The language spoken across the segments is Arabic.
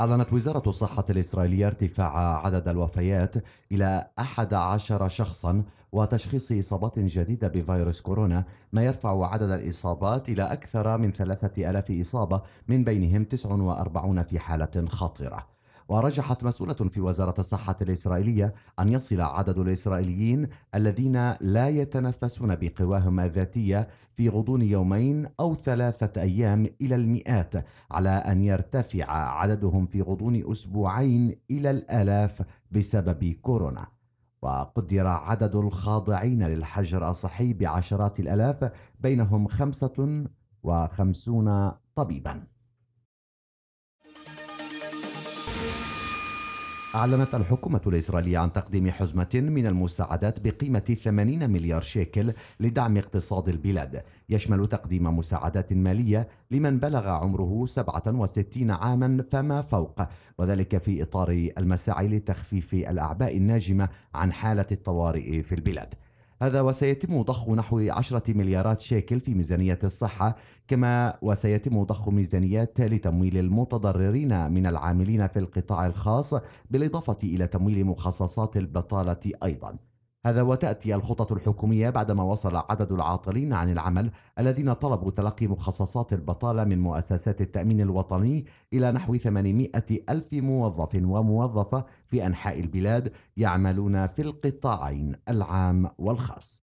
أعلنت وزارة الصحة الإسرائيلية ارتفاع عدد الوفيات إلى 11 شخصا وتشخيص إصابات جديدة بفيروس كورونا ما يرفع عدد الإصابات إلى أكثر من 3000 إصابة من بينهم 49 في حالة خطرة ورجحت مسؤولة في وزارة الصحة الإسرائيلية أن يصل عدد الإسرائيليين الذين لا يتنفسون بقواهم الذاتية في غضون يومين أو ثلاثة أيام إلى المئات على أن يرتفع عددهم في غضون أسبوعين إلى الآلاف بسبب كورونا وقدر عدد الخاضعين للحجر الصحي بعشرات الآلاف بينهم خمسة وخمسون طبيباً أعلنت الحكومة الإسرائيلية عن تقديم حزمة من المساعدات بقيمة 80 مليار شيكل لدعم اقتصاد البلاد يشمل تقديم مساعدات مالية لمن بلغ عمره 67 عاما فما فوق وذلك في إطار المساعي لتخفيف الأعباء الناجمة عن حالة الطوارئ في البلاد هذا وسيتم ضخ نحو 10 مليارات شيكل في ميزانية الصحة كما وسيتم ضخ ميزانيات لتمويل المتضررين من العاملين في القطاع الخاص بالإضافة إلى تمويل مخصصات البطالة أيضاً هذا وتأتي الخطط الحكومية بعدما وصل عدد العاطلين عن العمل الذين طلبوا تلقي مخصصات البطالة من مؤسسات التأمين الوطني إلى نحو 800 ألف موظف وموظفة في أنحاء البلاد يعملون في القطاعين العام والخاص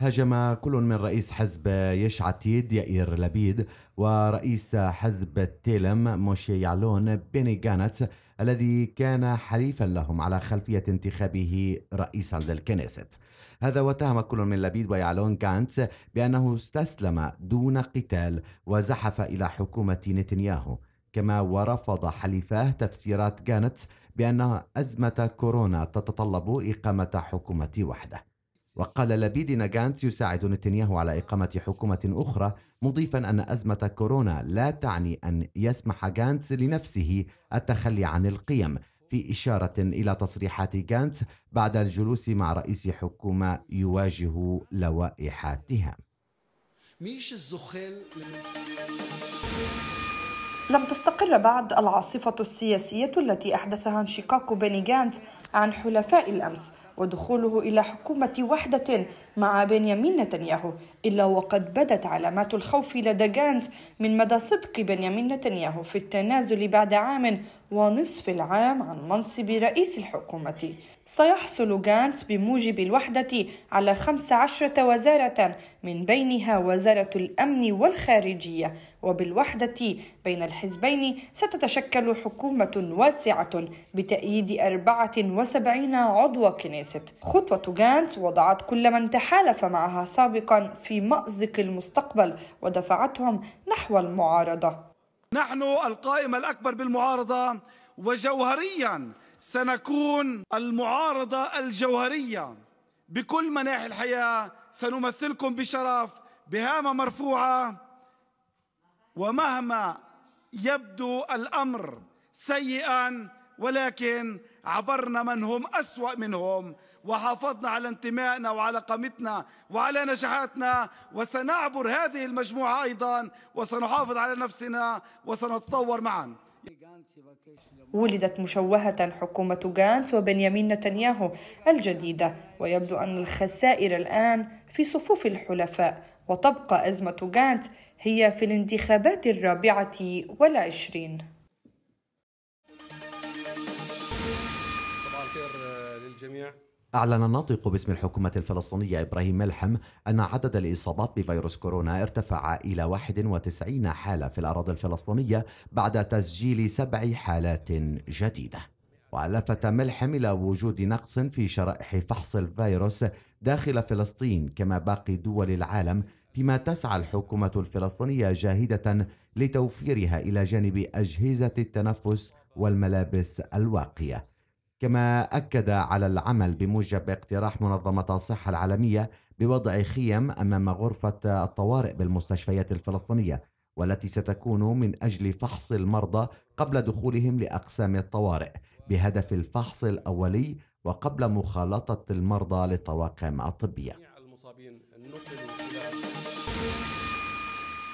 هاجم كل من رئيس حزب يش عتيد يائير لبيد ورئيس حزب تيلم موشي يعلون بيني جانت الذي كان حليفا لهم على خلفية انتخابه رئيسا للكنيست هذا واتهم كل من لبيد ويعلون جانت بأنه استسلم دون قتال وزحف إلى حكومة نتنياهو كما ورفض حليفاه تفسيرات جانت بأن أزمة كورونا تتطلب إقامة حكومة وحده وقال لبيد ناغانت جانتس يساعد نتنياهو على إقامة حكومة أخرى مضيفا أن أزمة كورونا لا تعني أن يسمح جانتس لنفسه التخلي عن القيم في إشارة إلى تصريحات جانتس بعد الجلوس مع رئيس حكومة يواجه لوائحاتها لم تستقر بعد العاصفة السياسية التي أحدثها انشقاق بني جانتس عن حلفاء الأمس ودخوله إلى حكومة وحدة مع بنيامين نتنياهو إلا وقد بدت علامات الخوف لدى جانز من مدى صدق بنيامين نتنياهو في التنازل بعد عام ونصف العام عن منصب رئيس الحكومة سيحصل غانتس بموجب الوحدة على 15 وزارة من بينها وزارة الأمن والخارجية وبالوحدة بين الحزبين ستتشكل حكومة واسعة بتأييد 74 عضو كنيست خطوة غانتس وضعت كل من تحالف معها سابقا في مأزق المستقبل ودفعتهم نحو المعارضة نحن القائمة الأكبر بالمعارضة وجوهرياً سنكون المعارضة الجوهرية بكل مناحي الحياة سنمثلكم بشرف بهامة مرفوعة ومهما يبدو الأمر سيئا ولكن عبرنا من هم أسوأ منهم وحافظنا على انتمائنا وعلى قامتنا وعلى نجاحاتنا وسنعبر هذه المجموعة أيضا وسنحافظ على نفسنا وسنتطور معاً ولدت مشوهة حكومة غانس وبنيامين نتنياهو الجديدة ويبدو أن الخسائر الآن في صفوف الحلفاء وتبقى أزمة غانس هي في الانتخابات الرابعة والعشرين صباح الخير للجميع أعلن الناطق باسم الحكومة الفلسطينية إبراهيم ملحم أن عدد الإصابات بفيروس كورونا ارتفع إلى 91 حالة في الأراضي الفلسطينية بعد تسجيل سبع حالات جديدة ولفت ملحم إلى وجود نقص في شرائح فحص الفيروس داخل فلسطين كما باقي دول العالم فيما تسعى الحكومة الفلسطينية جاهدة لتوفيرها إلى جانب أجهزة التنفس والملابس الواقية كما أكد على العمل بموجب اقتراح منظمة الصحة العالمية بوضع خيم أمام غرفة الطوارئ بالمستشفيات الفلسطينية والتي ستكون من أجل فحص المرضى قبل دخولهم لأقسام الطوارئ بهدف الفحص الأولي وقبل مخالطة المرضى للطواقم الطبية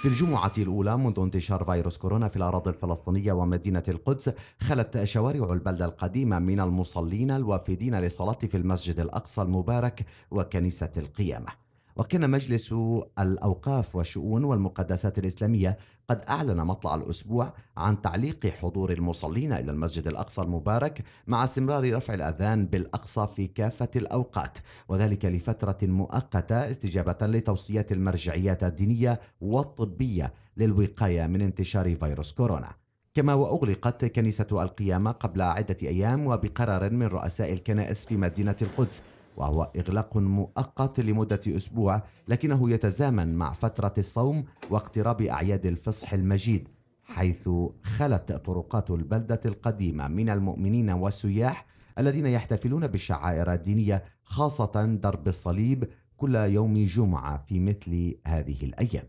في الجمعة الأولى منذ انتشار فيروس كورونا في الأراضي الفلسطينية ومدينة القدس خلت شوارع البلدة القديمة من المصلين الوافدين للصلاة في المسجد الأقصى المبارك وكنيسة القيامة وكان مجلس الأوقاف والشؤون والمقدسات الإسلامية قد أعلن مطلع الأسبوع عن تعليق حضور المصلين إلى المسجد الأقصى المبارك مع استمرار رفع الأذان بالأقصى في كافة الأوقات وذلك لفترة مؤقتة استجابة لتوصية المرجعيات الدينية والطبية للوقاية من انتشار فيروس كورونا كما وأغلقت كنيسة القيامة قبل عدة أيام وبقرار من رؤساء الكنائس في مدينة القدس وهو إغلاق مؤقت لمدة أسبوع لكنه يتزامن مع فترة الصوم واقتراب أعياد الفصح المجيد حيث خلت طرقات البلدة القديمة من المؤمنين والسياح الذين يحتفلون بالشعائر الدينية خاصة درب الصليب كل يوم جمعة في مثل هذه الأيام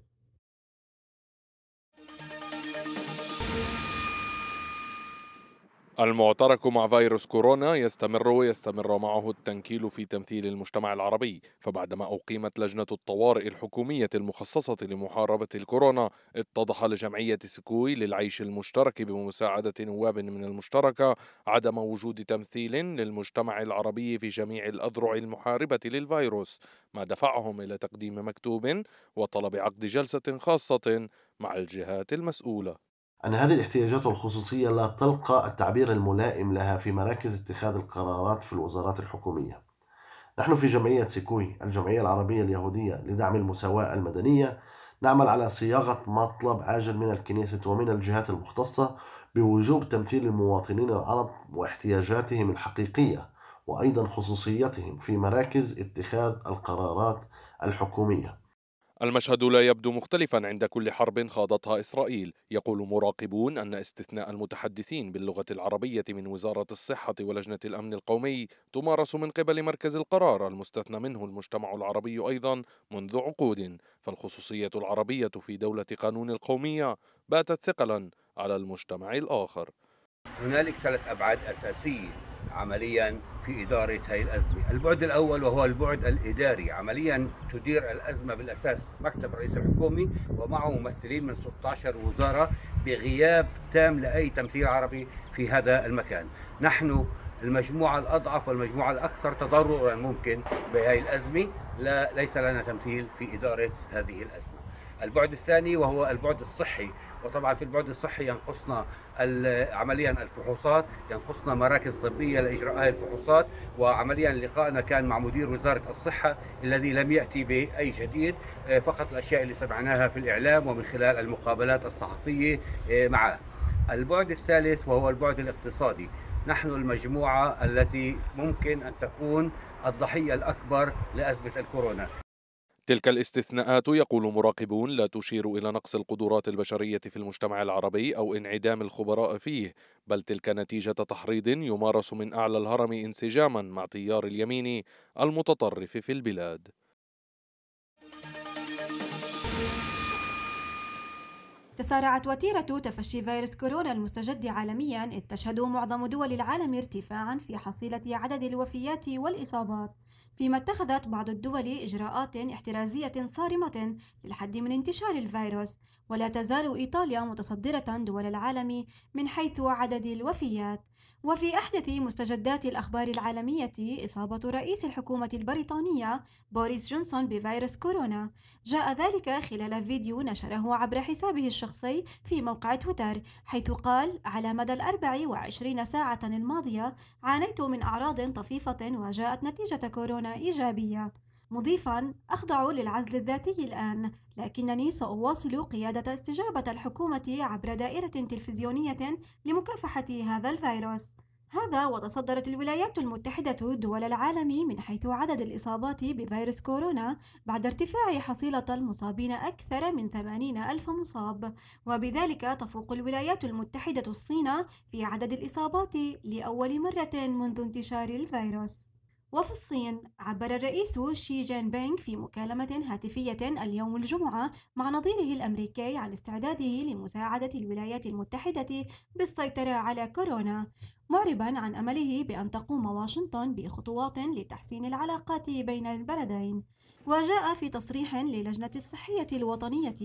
المعترك مع فيروس كورونا يستمر ويستمر معه التنكيل في تمثيل المجتمع العربي فبعدما أقيمت لجنة الطوارئ الحكومية المخصصة لمحاربة الكورونا اتضح لجمعية سكوي للعيش المشترك بمساعدة نواب من المشتركة عدم وجود تمثيل للمجتمع العربي في جميع الأذرع المحاربة للفيروس ما دفعهم إلى تقديم مكتوب وطلب عقد جلسة خاصة مع الجهات المسؤولة أن هذه الاحتياجات والخصوصية لا تلقى التعبير الملائم لها في مراكز اتخاذ القرارات في الوزارات الحكومية. نحن في جمعية سيكوي الجمعية العربية اليهودية لدعم المساواة المدنية نعمل على صياغة مطلب عاجل من الكنيسة ومن الجهات المختصة بوجوب تمثيل المواطنين العرب واحتياجاتهم الحقيقية وأيضا خصوصيتهم في مراكز اتخاذ القرارات الحكومية. المشهد لا يبدو مختلفا عند كل حرب خاضتها إسرائيل يقول مراقبون أن استثناء المتحدثين باللغة العربية من وزارة الصحة ولجنة الأمن القومي تمارس من قبل مركز القرار المستثنى منه المجتمع العربي أيضا منذ عقود فالخصوصية العربية في دولة قانون القومية باتت ثقلا على المجتمع الآخر هنالك ثلاث أبعاد أساسية عمليا في إدارة هذه الأزمة البعد الأول وهو البعد الإداري عمليا تدير الأزمة بالأساس مكتب الرئيس الحكومي ومعه ممثلين من 16 وزارة بغياب تام لأي تمثيل عربي في هذا المكان نحن المجموعة الأضعف والمجموعة الأكثر تضررا ممكن بهذه الأزمة لا ليس لنا تمثيل في إدارة هذه الأزمة البعد الثاني وهو البعد الصحي وطبعا في البعد الصحي ينقصنا عمليا الفحوصات ينقصنا مراكز طبيه لاجراء الفحوصات وعمليا لقائنا كان مع مدير وزاره الصحه الذي لم ياتي باي جديد آه، فقط الاشياء اللي سمعناها في الاعلام ومن خلال المقابلات الصحفيه آه، معه البعد الثالث وهو البعد الاقتصادي نحن المجموعة التي ممكن أن تكون الضحية الأكبر لأزمة الكورونا تلك الاستثناءات يقول مراقبون لا تشير الى نقص القدرات البشريه في المجتمع العربي او انعدام الخبراء فيه بل تلك نتيجه تحريض يمارس من اعلى الهرم انسجاما مع تيار اليمين المتطرف في البلاد تسارعت وتيرة تفشي فيروس كورونا المستجد عالميا إذ تشهد معظم دول العالم ارتفاعا في حصيلة عدد الوفيات والإصابات فيما اتخذت بعض الدول إجراءات احترازية صارمة للحد من انتشار الفيروس ولا تزال إيطاليا متصدرة دول العالم من حيث عدد الوفيات وفي أحدث مستجدات الأخبار العالمية إصابة رئيس الحكومة البريطانية بوريس جونسون بفيروس كورونا جاء ذلك خلال فيديو نشره عبر حسابه الشخصي في موقع تويتر حيث قال على مدى الأربع وعشرين ساعة الماضية عانيت من أعراض طفيفة وجاءت نتيجة كورونا إيجابية مضيفا أخضع للعزل الذاتي الآن لكنني سأواصل قيادة استجابة الحكومة عبر دائرة تلفزيونية لمكافحة هذا الفيروس هذا وتصدرت الولايات المتحدة دول العالم من حيث عدد الإصابات بفيروس كورونا بعد ارتفاع حصيلة المصابين أكثر من 80 ألف مصاب وبذلك تفوق الولايات المتحدة الصين في عدد الإصابات لأول مرة منذ انتشار الفيروس وفي الصين عبر الرئيس شي جين بينغ في مكالمة هاتفية اليوم الجمعة مع نظيره الأمريكي عن استعداده لمساعدة الولايات المتحدة بالسيطرة على كورونا معربا عن أمله بأن تقوم واشنطن بخطوات لتحسين العلاقات بين البلدين وجاء في تصريح للجنة الصحية الوطنية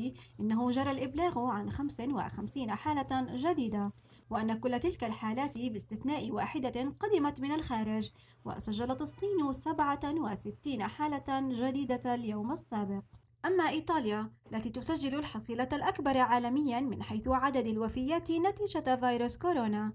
إنه جرى الإبلاغ عن 55 حالة جديدة وأن كل تلك الحالات باستثناء واحدة قدمت من الخارج وسجلت الصين 67 حالة جديدة اليوم السابق أما إيطاليا التي تسجل الحصيلة الأكبر عالميا من حيث عدد الوفيات نتيجة فيروس كورونا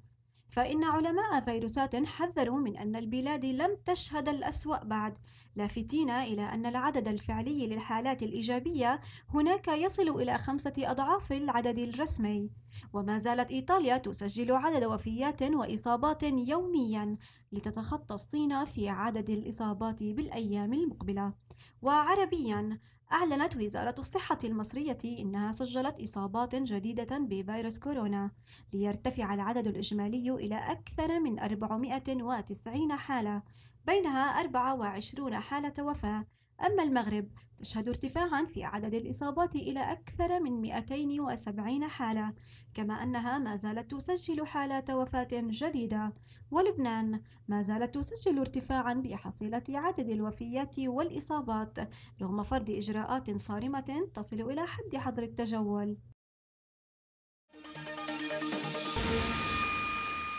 فإن علماء فيروسات حذروا من أن البلاد لم تشهد الأسوأ بعد لافتين إلى أن العدد الفعلي للحالات الإيجابية هناك يصل إلى خمسة أضعاف العدد الرسمي وما زالت إيطاليا تسجل عدد وفيات وإصابات يوميا لتتخطى الصين في عدد الإصابات بالأيام المقبلة وعربيا أعلنت وزارة الصحة المصرية إنها سجلت إصابات جديدة بفيروس كورونا ليرتفع العدد الإجمالي إلى أكثر من 490 حالة بينها 24 حالة وفاة أما المغرب تشهد ارتفاعا في عدد الإصابات إلى أكثر من 270 حالة كما أنها ما زالت تسجل حالات وفاة جديدة ولبنان ما زالت تسجل ارتفاعا بحصيلة عدد الوفيات والإصابات رغم فرض إجراءات صارمة تصل إلى حد حظر التجول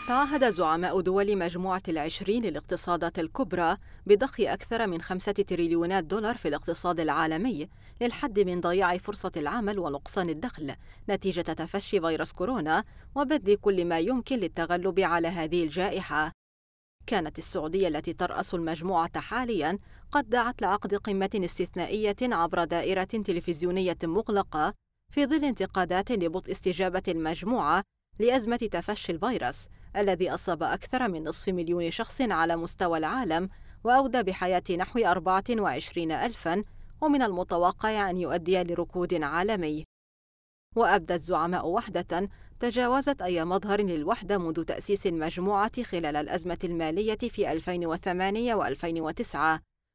تعهد زعماء دول مجموعة العشرين الاقتصادات الكبرى بضخ أكثر من خمسة تريليونات دولار في الاقتصاد العالمي للحد من ضياع فرصة العمل ونقصان الدخل نتيجة تفشي فيروس كورونا وبذل كل ما يمكن للتغلب على هذه الجائحة كانت السعودية التي ترأس المجموعة حالياً قد دعت لعقد قمة استثنائية عبر دائرة تلفزيونية مغلقة في ظل انتقادات لبطء استجابة المجموعة لأزمة تفشي الفيروس الذي أصاب أكثر من نصف مليون شخص على مستوى العالم وأودى بحياة نحو 24 ألفاً ومن المتوقع أن يؤدي لركود عالمي وأبدى الزعماء وحدة تجاوزت أي مظهر للوحدة منذ تأسيس المجموعة خلال الأزمة المالية في 2008 و2009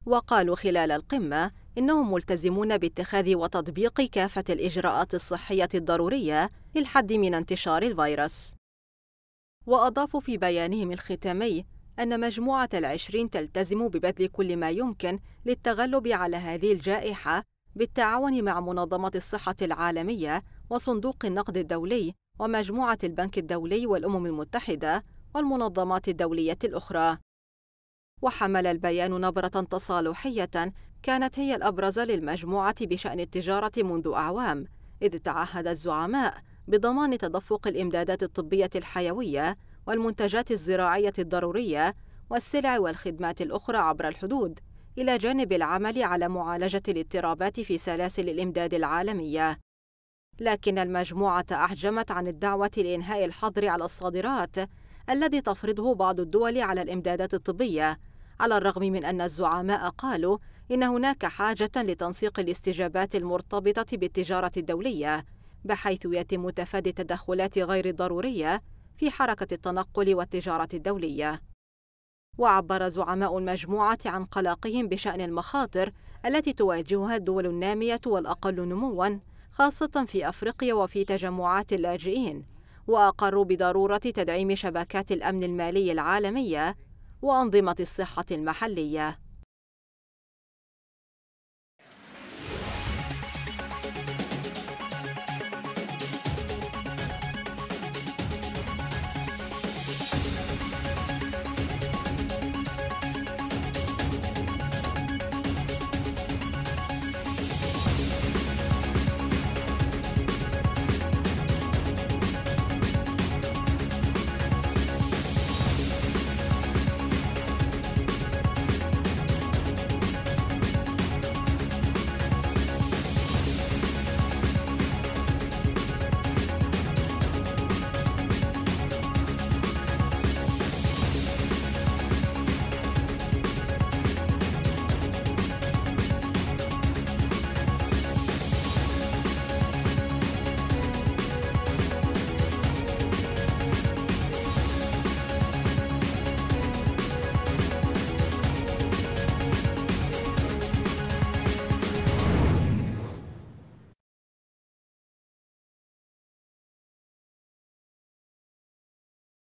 وقالوا خلال القمة إنهم ملتزمون باتخاذ وتطبيق كافة الإجراءات الصحية الضرورية للحد من انتشار الفيروس وأضافوا في بيانهم الختامي أن مجموعة العشرين تلتزم ببذل كل ما يمكن للتغلب على هذه الجائحة بالتعاون مع منظمة الصحة العالمية وصندوق النقد الدولي ومجموعة البنك الدولي والأمم المتحدة والمنظمات الدولية الأخرى. وحمل البيان نبرة تصالحية كانت هي الأبرز للمجموعة بشأن التجارة منذ أعوام، إذ تعهد الزعماء بضمان تدفق الإمدادات الطبية الحيوية والمنتجات الزراعية الضرورية والسلع والخدمات الأخرى عبر الحدود، إلى جانب العمل على معالجة الاضطرابات في سلاسل الإمداد العالمية. لكن المجموعة أحجمت عن الدعوة لإنهاء الحظر على الصادرات الذي تفرضه بعض الدول على الإمدادات الطبية، على الرغم من أن الزعماء قالوا إن هناك حاجة لتنسيق الاستجابات المرتبطة بالتجارة الدولية بحيث يتم تفادي التدخلات غير الضرورية في حركة التنقل والتجارة الدولية. وعبر زعماء المجموعة عن قلقهم بشأن المخاطر التي تواجهها الدول النامية والأقل نمواً، خاصة في أفريقيا وفي تجمعات اللاجئين، وأقروا بضرورة تدعيم شبكات الأمن المالي العالمية وأنظمة الصحة المحلية.